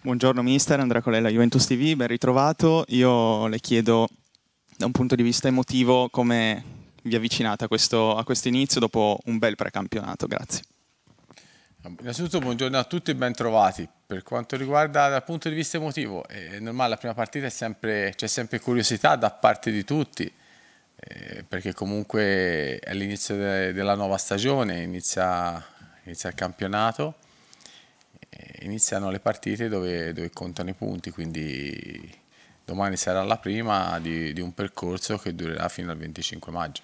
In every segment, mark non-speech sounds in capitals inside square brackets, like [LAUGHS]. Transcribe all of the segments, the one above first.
Buongiorno mister, Andrea Colella, Juventus TV, ben ritrovato. Io le chiedo da un punto di vista emotivo come vi avvicinate a questo, a questo inizio dopo un bel precampionato, grazie. Innanzitutto buongiorno a tutti e ben trovati. Per quanto riguarda dal punto di vista emotivo, eh, è normale, la prima partita sempre, c'è sempre curiosità da parte di tutti, eh, perché comunque è l'inizio de, della nuova stagione, inizia, inizia il campionato iniziano le partite dove, dove contano i punti, quindi domani sarà la prima di, di un percorso che durerà fino al 25 maggio.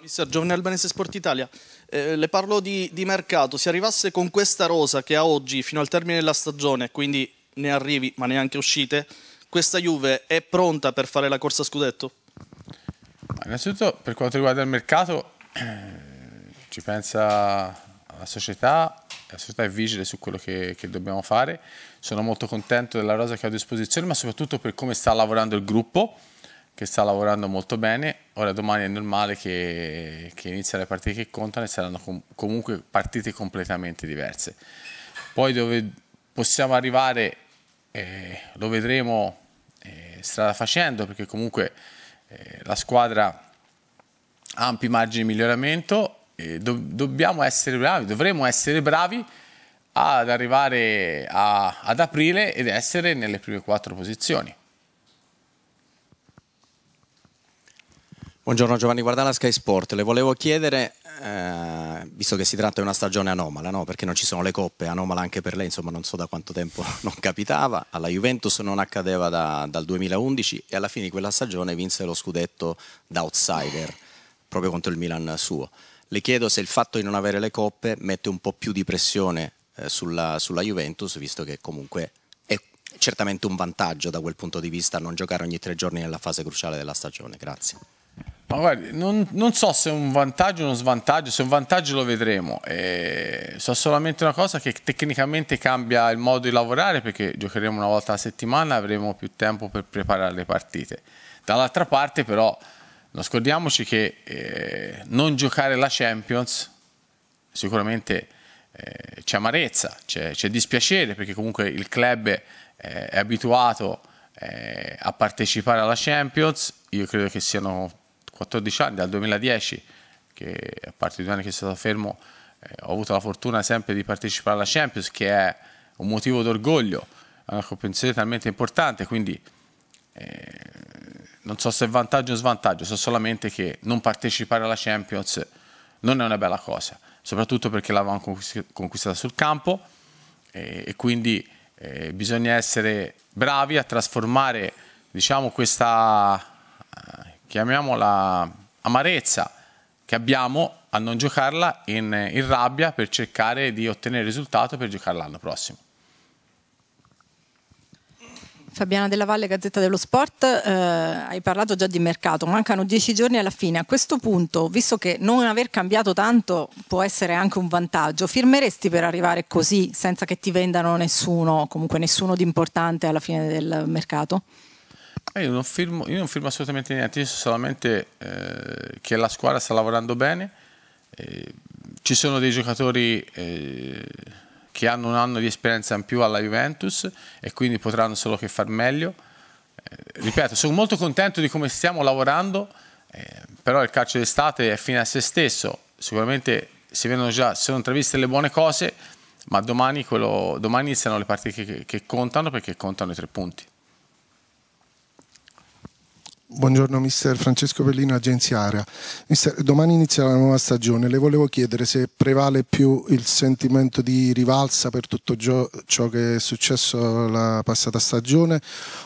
mister, Giovanni albanese Sport Italia. Eh, le parlo di, di, mercato. Se arrivasse con questa rosa che ha oggi fino al termine della stagione, quindi ne arrivi ma neanche uscite, questa Juve è pronta per fare la corsa a scudetto? innanzitutto, per quanto riguarda il mercato, [CLEARS THROAT] ci pensa la società, la società è vigile su quello che, che, dobbiamo fare. Sono molto contento della rosa che ho a disposizione, ma soprattutto per come sta lavorando il gruppo, che sta lavorando molto bene. Ora domani è normale che, che iniziano le partite che contano e saranno com comunque partite completamente diverse. Poi dove possiamo arrivare eh, lo vedremo eh, strada facendo, perché comunque eh, la squadra ha ampi margini di miglioramento do- dobbiamo essere bravi, dovremo essere bravi ad arrivare a- ad aprile ed essere nelle prime quattro posizioni. Buongiorno Giovanni Guardala, Sky Sport. Le volevo chiedere, eh, visto che si tratta di una stagione anomala, no? perché non ci sono le coppe, anomala anche per lei, insomma non so da quanto tempo [LAUGHS] non capitava, alla Juventus non accadeva da, dal 2011 e alla fine di quella stagione vinse lo scudetto da outsider, proprio contro il Milan suo. Le chiedo se il fatto di non avere le coppe mette un po' più di pressione eh, sulla, sulla, Juventus, visto che comunque è certamente un vantaggio da quel punto di vista non giocare ogni tre giorni nella fase cruciale della stagione. Grazie. Ma guardi, non, non so se è un vantaggio o uno svantaggio, se è un vantaggio lo vedremo. E eh, so solamente una cosa che tecnicamente cambia il modo di lavorare perché giocheremo una volta alla settimana, avremo più tempo per preparare le partite. Dall'altra parte però non scordiamoci che eh, non giocare la Champions sicuramente eh, c'è amarezza, c'è, dispiacere perché comunque il club eh, è abituato eh, a partecipare alla Champions, io credo che siano 14 anni, dal 2010, che a parte i due anni che sono stato fermo, eh, ho avuto la fortuna sempre di partecipare alla Champions, che è un motivo d'orgoglio, è una eh, competizione talmente importante, quindi eh, non so se è vantaggio o svantaggio, so solamente che non partecipare alla Champions non è una bella cosa, soprattutto perché l'avevamo conquistata sul campo e, e quindi eh, bisogna essere bravi a trasformare diciamo, questa, eh, chiamiamola, amarezza che abbiamo a non giocarla in, in rabbia per cercare di ottenere risultato per giocare l'anno prossimo. Fabiana Della Valle, Gazzetta dello Sport, eh, hai parlato già di mercato, mancano dieci giorni alla fine. A questo punto, visto che non aver cambiato tanto può essere anche un vantaggio, firmeresti per arrivare così senza che ti vendano nessuno, comunque nessuno di importante alla fine del mercato? Eh, io non firmo, io non firmo assolutamente niente, io so solamente eh, che la squadra sta lavorando bene, eh, ci sono dei giocatori eh, che hanno un anno di esperienza in più alla Juventus e quindi potranno solo che far meglio. Eh, ripeto, sono molto contento di come stiamo lavorando, eh, però il calcio d'estate è fine a se stesso, sicuramente si vedono già, sono intraviste le buone cose, ma domani, quello, domani iniziano le partite che, che contano perché contano i tre punti. Buongiorno mister Francesco Pellino, Agenzia Area. Mister, domani inizia la nuova stagione, le volevo chiedere se prevale più il sentimento di rivalsa per tutto ciò che è successo la passata stagione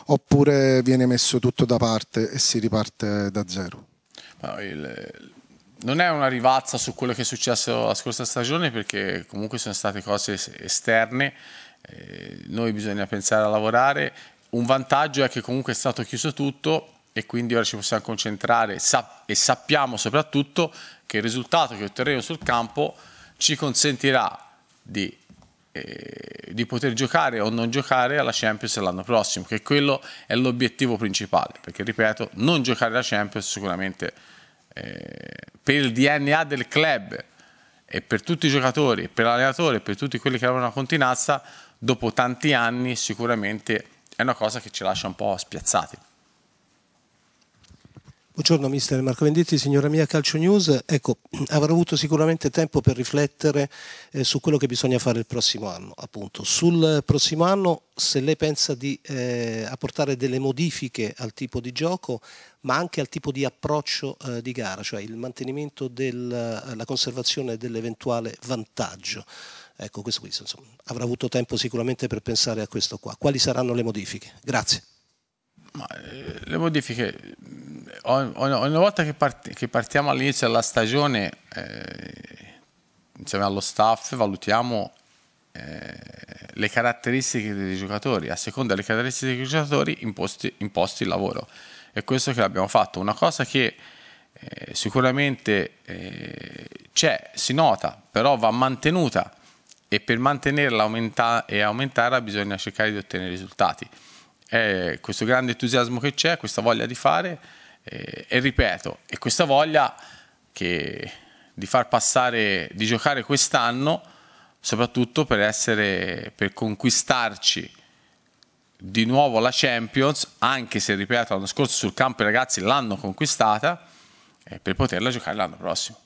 oppure viene messo tutto da parte e si riparte da zero? non è una rivalsa su quello che è successo la scorsa stagione perché comunque sono state cose esterne, eh, noi bisogna pensare a lavorare. Un vantaggio è che comunque è stato chiuso tutto e quindi ora ci possiamo concentrare sa- e sappiamo soprattutto che il risultato che otterremo sul campo ci consentirà di, eh, di, poter giocare o non giocare alla Champions l'anno prossimo, che quello è l'obiettivo principale, perché ripeto, non giocare alla Champions sicuramente eh, per il DNA del club e per tutti i giocatori, per l'allenatore, per tutti quelli che avevano una continenza, dopo tanti anni sicuramente è una cosa che ci lascia un po' spiazzati. Buongiorno mister Marco Venditti, signora mia Calcio News. Ecco, [CLEARS THROAT] avrò avuto sicuramente tempo per riflettere eh, su quello che bisogna fare il prossimo anno, appunto. Sul prossimo anno se lei pensa di eh, apportare delle modifiche al tipo di gioco, ma anche al tipo di approccio eh, di gara, cioè il mantenimento della eh, conservazione dell'eventuale vantaggio. Ecco, questo qui, insomma, avrà avuto tempo sicuramente per pensare a questo qua. Quali saranno le modifiche? Grazie. Ma, eh, le modifiche ogni, volta che, part- che, partiamo all'inizio della stagione, eh, insieme allo staff, valutiamo eh, le caratteristiche dei giocatori, a seconda delle caratteristiche dei giocatori imposti, imposti il lavoro. È questo che abbiamo fatto. Una cosa che eh, sicuramente eh, c'è, si nota, però va mantenuta e per mantenerla aumenta- e aumentarla bisogna cercare di ottenere risultati. È eh, questo grande entusiasmo che c'è, questa voglia di fare e, ripeto, e questa voglia che, di far passare, di giocare quest'anno, soprattutto per, essere, per conquistarci di nuovo la Champions, anche se, ripeto, l'anno scorso sul campo i ragazzi l'hanno conquistata, eh, per poterla giocare l'anno prossimo.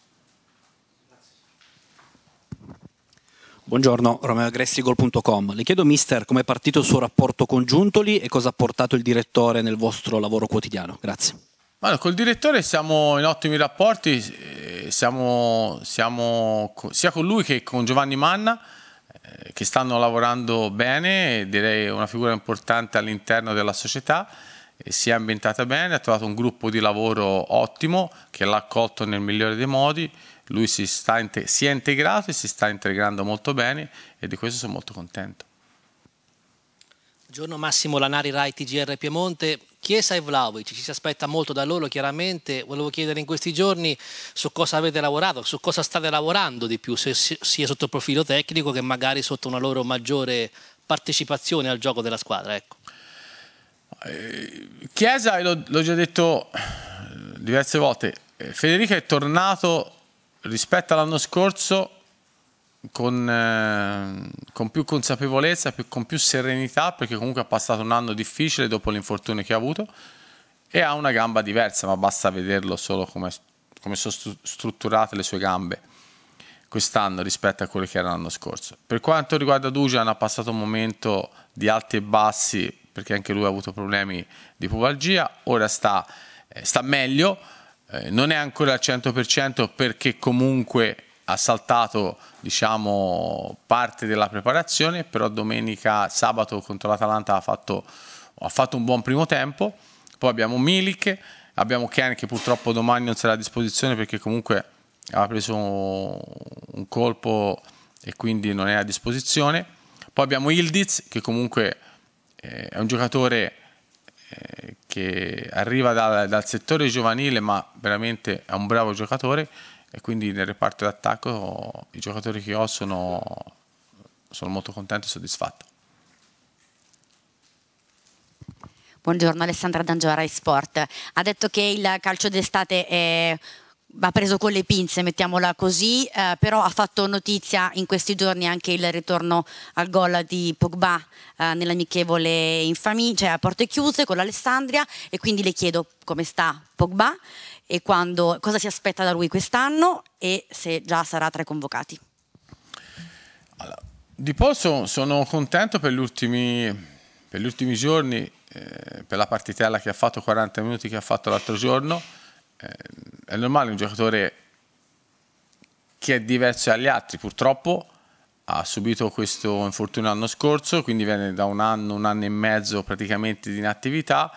Buongiorno, Romeo Gressigol.com. Le chiedo, mister, come è partito il suo rapporto con Giuntoli e cosa ha portato il direttore nel vostro lavoro quotidiano? Grazie. Allora, col direttore siamo in ottimi rapporti, eh, siamo, siamo sia con lui che con Giovanni Manna, eh, che stanno lavorando bene, direi una figura importante all'interno della società, si è ambientata bene, ha trovato un gruppo di lavoro ottimo che l'ha accolto nel migliore dei modi, lui si, si è integrato e si sta integrando molto bene e di questo sono molto contento. Buongiorno Massimo Lanari Rai TGR Piemonte, Chiesa e Vlaovic, ci si aspetta molto da loro chiaramente, volevo chiedere in questi giorni su cosa avete lavorato, su cosa state lavorando di più, se, sia sotto il profilo tecnico che magari sotto una loro maggiore partecipazione al gioco della squadra. Ecco. Eh, Chiesa, l'ho già detto eh, diverse volte, eh, Federica è tornato rispetto all'anno scorso con, eh, con, più consapevolezza, più, con più serenità, perché comunque ha passato un anno difficile dopo l'infortunio che ha avuto e ha una gamba diversa, ma basta vederlo solo come, come sono strutturate le sue gambe quest'anno rispetto a quelle che erano l'anno scorso. Per quanto riguarda Dujan ha passato un momento di alti e bassi perché anche lui ha avuto problemi di pubalgia, ora sta, eh, sta meglio, eh, non è ancora al 100% perché comunque ha saltato diciamo, parte della preparazione, però domenica, sabato contro l'Atalanta ha fatto, ha fatto un buon primo tempo, poi abbiamo Milik, abbiamo Keane che purtroppo domani non sarà a disposizione perché comunque ha preso un colpo e quindi non è a disposizione, poi abbiamo Ildiz che comunque eh, è un giocatore eh, che arriva dal, dal settore giovanile ma veramente è un bravo giocatore e quindi nel reparto d'attacco i giocatori che ho sono, sono molto contento e soddisfatto. Buongiorno Alessandra D'Angiora, Sport. Ha detto che il calcio d'estate è va preso con le pinze, mettiamola così, eh, però ha fatto notizia in questi giorni anche il ritorno al gol di Pogba eh, nell'amichevole in famiglia, cioè a porte chiuse con l'Alessandria e quindi le chiedo come sta Pogba e quando, cosa si aspetta da lui quest'anno e se già sarà tra i convocati. Allora, di Pozzo sono contento per gli ultimi, per gli ultimi giorni, eh, per la partitella che ha fatto, 40 minuti che ha fatto l'altro giorno è normale un giocatore che è diverso dagli altri, purtroppo ha subito questo infortunio l'anno scorso, quindi viene da un anno, un anno e mezzo praticamente di inattività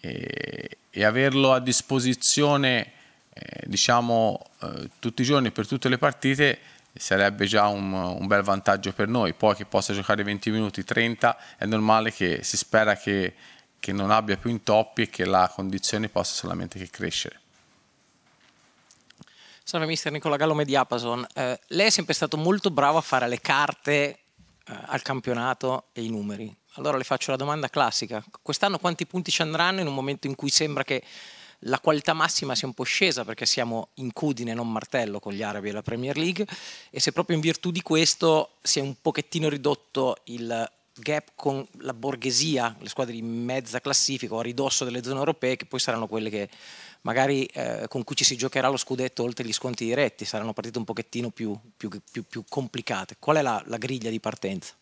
e, e averlo a disposizione eh, diciamo eh, tutti i giorni per tutte le partite sarebbe già un, un, bel vantaggio per noi, poi che possa giocare 20 minuti, 30, è normale che si spera che che non abbia più intoppi e che la condizione possa solamente che crescere. Salve mister Nicola Gallo Mediapason, eh, lei è sempre stato molto bravo a fare le carte eh, al campionato e i numeri. Allora le faccio la domanda classica, quest'anno quanti punti ci andranno in un momento in cui sembra che la qualità massima sia un po' scesa perché siamo in cudine, non martello con gli arabi e la Premier League e se proprio in virtù di questo si è un pochettino ridotto il gap con la borghesia, le squadre di mezza classifica o a ridosso delle zone europee, che poi saranno quelle che magari eh, con cui ci si giocherà lo scudetto oltre gli sconti diretti, saranno partite un pochettino più, più, più, più complicate. Qual è la, la griglia di partenza?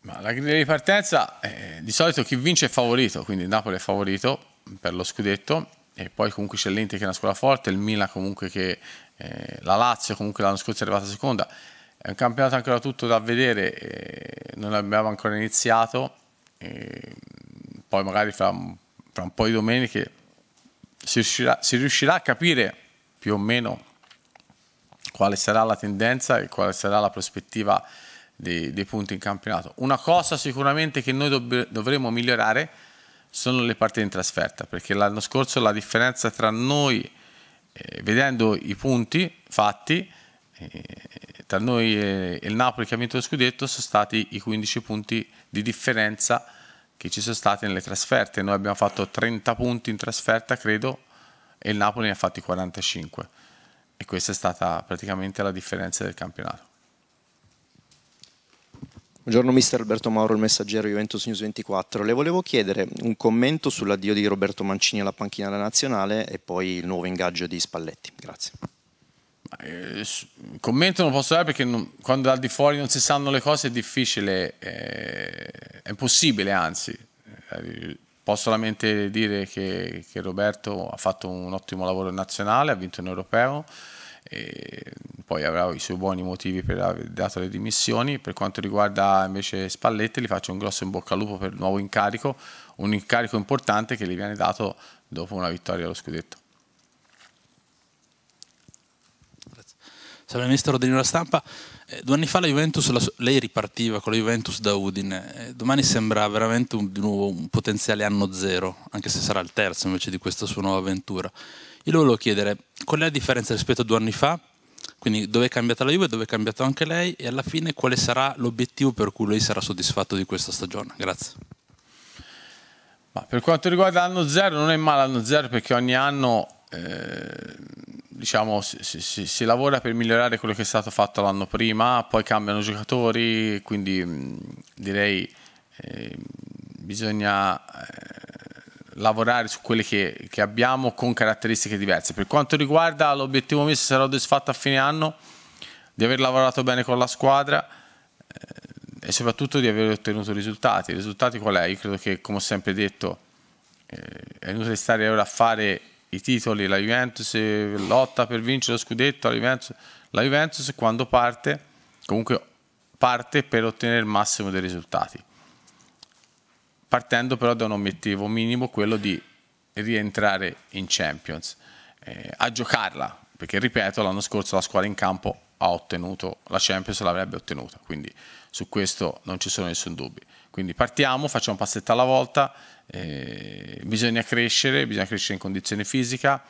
Ma la griglia di partenza eh, di solito chi vince è favorito, quindi Napoli è favorito per lo scudetto e poi comunque c'è l'Inter che è una scuola forte, il Milan comunque che eh, la Lazio comunque l'anno scorso è arrivata seconda. È un campionato ancora tutto da vedere, eh, non abbiamo ancora iniziato, eh, poi magari fra, fra, un po' di domeniche si riuscirà, si riuscirà a capire più o meno quale sarà la tendenza e quale sarà la prospettiva dei, dei, punti in campionato. Una cosa sicuramente che noi dov- dovremo migliorare sono le partite in trasferta, perché l'anno scorso la differenza tra noi, eh, vedendo i punti fatti, eh, tra noi e il Napoli che ha vinto lo scudetto sono stati i 15 punti di differenza che ci sono stati nelle trasferte. Noi abbiamo fatto 30 punti in trasferta, credo, e il Napoli ne ha fatti 45. E questa è stata praticamente la differenza del campionato. Buongiorno mister Alberto Mauro, il messaggero Juventus News 24. Le volevo chiedere un commento sull'addio di Roberto Mancini alla panchina della nazionale e poi il nuovo ingaggio di Spalletti. Grazie. Il eh, commento non posso dare perché non, quando al di fuori non si sanno le cose è difficile, eh, è impossibile anzi. Eh, posso solamente dire che, che, Roberto ha fatto un ottimo lavoro nazionale, ha vinto un europeo, poi avrà i suoi buoni motivi per aver dato le dimissioni. Per quanto riguarda invece Spalletti, gli faccio un grosso in bocca al lupo per il nuovo incarico, un incarico importante che gli viene dato dopo una vittoria allo scudetto. Sarà ministero della stampa. Eh, due anni fa la Juventus, la, lei ripartiva con la Juventus da Udine. Eh, domani sembra veramente un, di nuovo un potenziale anno zero, anche se sarà il terzo invece di questa sua nuova avventura. Io le volevo chiedere qual è la differenza rispetto a due anni fa? Quindi dove è cambiata la Juve, dove è cambiato anche lei e alla fine quale sarà l'obiettivo per cui lei sarà soddisfatto di questa stagione? Grazie. Ma per quanto riguarda l'anno zero, non è male l'anno zero perché ogni anno Ehm, diciamo, si, si, si, lavora per migliorare quello che è stato fatto l'anno prima, poi cambiano giocatori, quindi mm, direi ehm, eh, bisogna lavorare su quelle che, che, abbiamo con caratteristiche diverse. Per quanto riguarda l'obiettivo messo, sarò soddisfatto a fine anno di aver lavorato bene con la squadra ehm, e soprattutto di aver ottenuto risultati. I risultati qual è? Io credo che, come ho sempre detto, eh, è inutile stare ora a fare i titoli, la Juventus eh, lotta per vincere lo scudetto, la Juventus, la Juventus quando parte comunque parte per ottenere il massimo dei risultati, partendo però da un obiettivo minimo, quello di rientrare in Champions, eh, a giocarla perché ripeto l'anno scorso la squadra in campo ha ottenuto la Champions l'avrebbe ottenuta quindi su questo non ci sono nessun dubbio quindi partiamo facciamo un passetto alla volta eh, bisogna crescere bisogna crescere in condizione fisica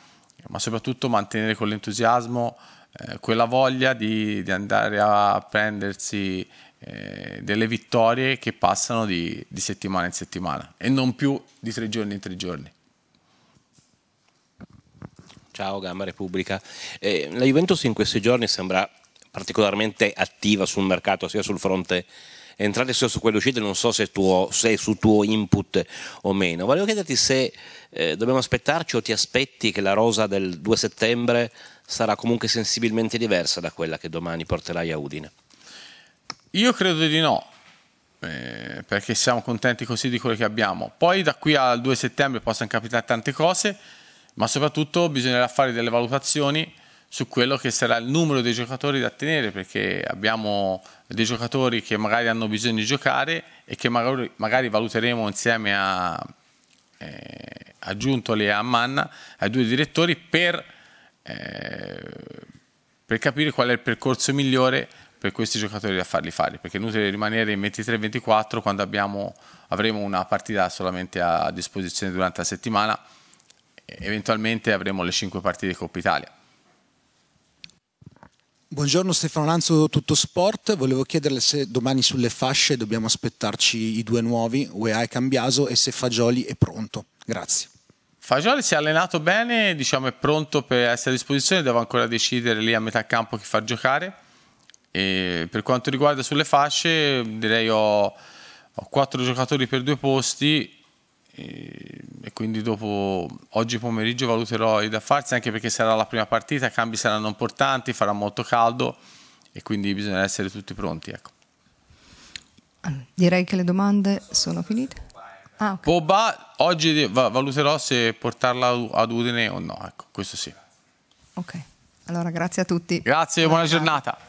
ma soprattutto mantenere con l'entusiasmo eh, quella voglia di, di, andare a prendersi eh, delle vittorie che passano di, di settimana in settimana e non più di tre giorni in tre giorni Ciao Gamma Repubblica. Eh, la Juventus in questi giorni sembra particolarmente attiva sul mercato, sia sul fronte entrate sia su quelle uscite, non so se, tuo, se, è su tuo input o meno. Volevo chiederti se eh, dobbiamo aspettarci o ti aspetti che la rosa del 2 settembre sarà comunque sensibilmente diversa da quella che domani porterai a Udine. Io credo di no, eh, perché siamo contenti così di quello che abbiamo. Poi da qui al 2 settembre possono capitare tante cose ma soprattutto bisognerà fare delle valutazioni su quello che sarà il numero dei giocatori da tenere, perché abbiamo dei giocatori che magari hanno bisogno di giocare e che magari, magari valuteremo insieme a, eh, a Giuntoli e a Manna, ai due direttori, per, eh, per capire qual è il percorso migliore per questi giocatori da farli fare, perché è inutile rimanere in 23-24 quando abbiamo, avremo una partita solamente a disposizione durante la settimana eventualmente avremo le cinque partite di Coppa Italia. Buongiorno Stefano Lanzo, tutto sport. Volevo chiederle se domani sulle fasce dobbiamo aspettarci i due nuovi, UEA e Cambiaso, e se Fagioli è pronto. Grazie. Fagioli si è allenato bene, diciamo è pronto per essere a disposizione, devo ancora decidere lì a metà campo chi far giocare. E per quanto riguarda sulle fasce, direi ho, ho quattro giocatori per due posti, e quindi dopo oggi pomeriggio valuterò i da farsi anche perché sarà la prima partita, i cambi saranno importanti, farà molto caldo e quindi bisogna essere tutti pronti. Ecco. Direi che le domande sono finite. Ah, okay. Boba, oggi valuterò se portarla ad Udine o no, ecco, questo sì. Ok, allora grazie a tutti. Grazie, buona, buona giornata. giornata.